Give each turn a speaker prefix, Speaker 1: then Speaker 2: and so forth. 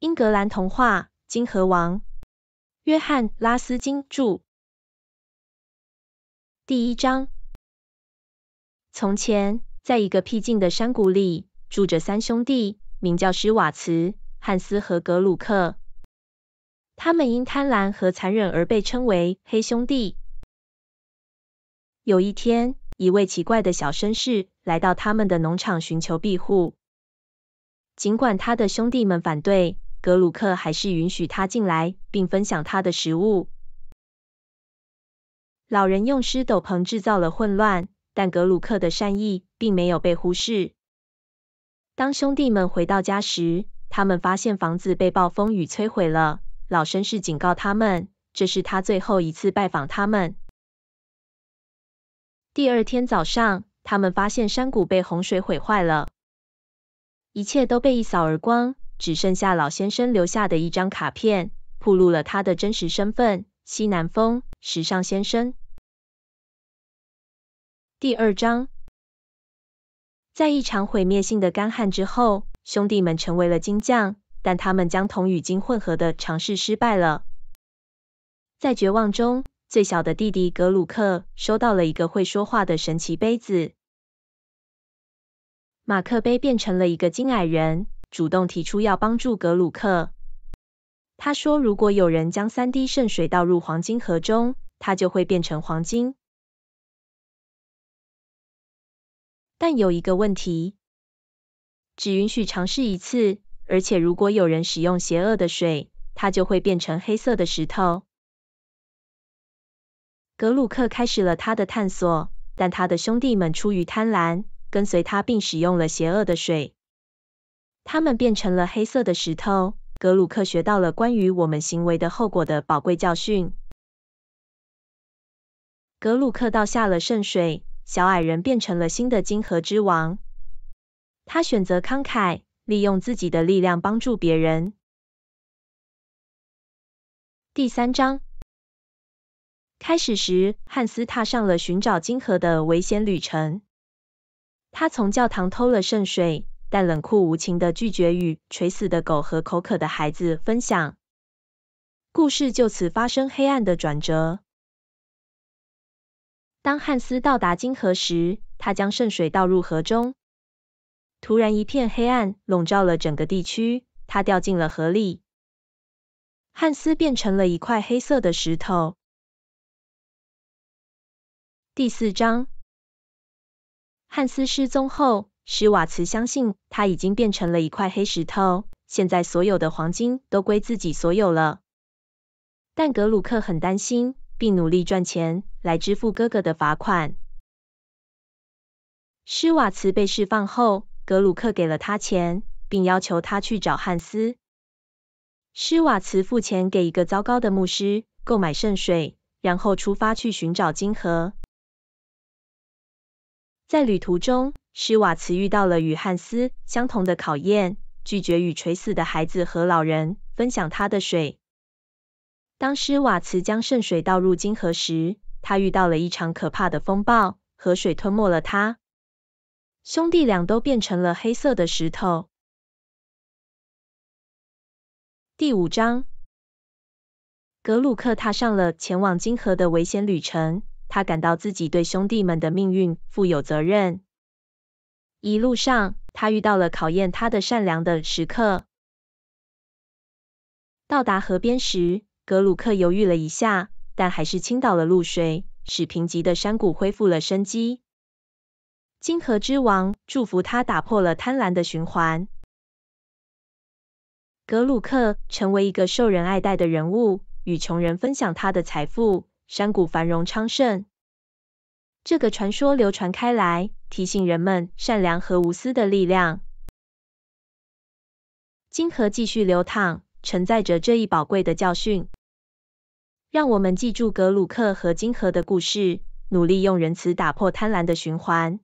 Speaker 1: 《英格兰童话：金河王》，约翰·拉斯金著。第一章：从前，在一个僻静的山谷里，住着三兄弟，名叫施瓦茨、汉斯和格鲁克。他们因贪婪和残忍而被称为“黑兄弟”。有一天，一位奇怪的小绅士来到他们的农场寻求庇护，尽管他的兄弟们反对。格鲁克还是允许他进来，并分享他的食物。老人用湿斗篷制造了混乱，但格鲁克的善意并没有被忽视。当兄弟们回到家时，他们发现房子被暴风雨摧毁了。老绅士警告他们，这是他最后一次拜访他们。第二天早上，他们发现山谷被洪水毁坏了，一切都被一扫而光。只剩下老先生留下的一张卡片，披露了他的真实身份：西南风时尚先生。第二章，在一场毁灭性的干旱之后，兄弟们成为了金匠，但他们将铜与金混合的尝试失败了。在绝望中，最小的弟弟格鲁克收到了一个会说话的神奇杯子，马克杯变成了一个金矮人。主动提出要帮助格鲁克。他说，如果有人将三滴圣水倒入黄金盒中，它就会变成黄金。但有一个问题，只允许尝试一次，而且如果有人使用邪恶的水，它就会变成黑色的石头。格鲁克开始了他的探索，但他的兄弟们出于贪婪，跟随他并使用了邪恶的水。他们变成了黑色的石头。格鲁克学到了关于我们行为的后果的宝贵教训。格鲁克倒下了圣水，小矮人变成了新的金河之王。他选择慷慨，利用自己的力量帮助别人。第三章开始时，汉斯踏上了寻找金河的危险旅程。他从教堂偷了圣水。但冷酷无情的拒绝与垂死的狗和口渴的孩子分享，故事就此发生黑暗的转折。当汉斯到达金河时，他将圣水倒入河中，突然一片黑暗笼罩了整个地区，他掉进了河里。汉斯变成了一块黑色的石头。第四章，汉斯失踪后。施瓦茨相信他已经变成了一块黑石头，现在所有的黄金都归自己所有了。但格鲁克很担心，并努力赚钱来支付哥哥的罚款。施瓦茨被释放后，格鲁克给了他钱，并要求他去找汉斯。施瓦茨付钱给一个糟糕的牧师购买圣水，然后出发去寻找金盒。在旅途中，施瓦茨遇到了与汉斯相同的考验，拒绝与垂死的孩子和老人分享他的水。当施瓦茨将圣水倒入金河时，他遇到了一场可怕的风暴，河水吞没了他。兄弟俩都变成了黑色的石头。第五章，格鲁克踏上了前往金河的危险旅程。他感到自己对兄弟们的命运负有责任。一路上，他遇到了考验他的善良的时刻。到达河边时，格鲁克犹豫了一下，但还是倾倒了露水，使贫瘠的山谷恢复了生机。金河之王祝福他打破了贪婪的循环。格鲁克成为一个受人爱戴的人物，与穷人分享他的财富。山谷繁荣昌盛，这个传说流传开来，提醒人们善良和无私的力量。金河继续流淌，承载着这一宝贵的教训。让我们记住格鲁克和金河的故事，努力用仁慈打破贪婪的循环。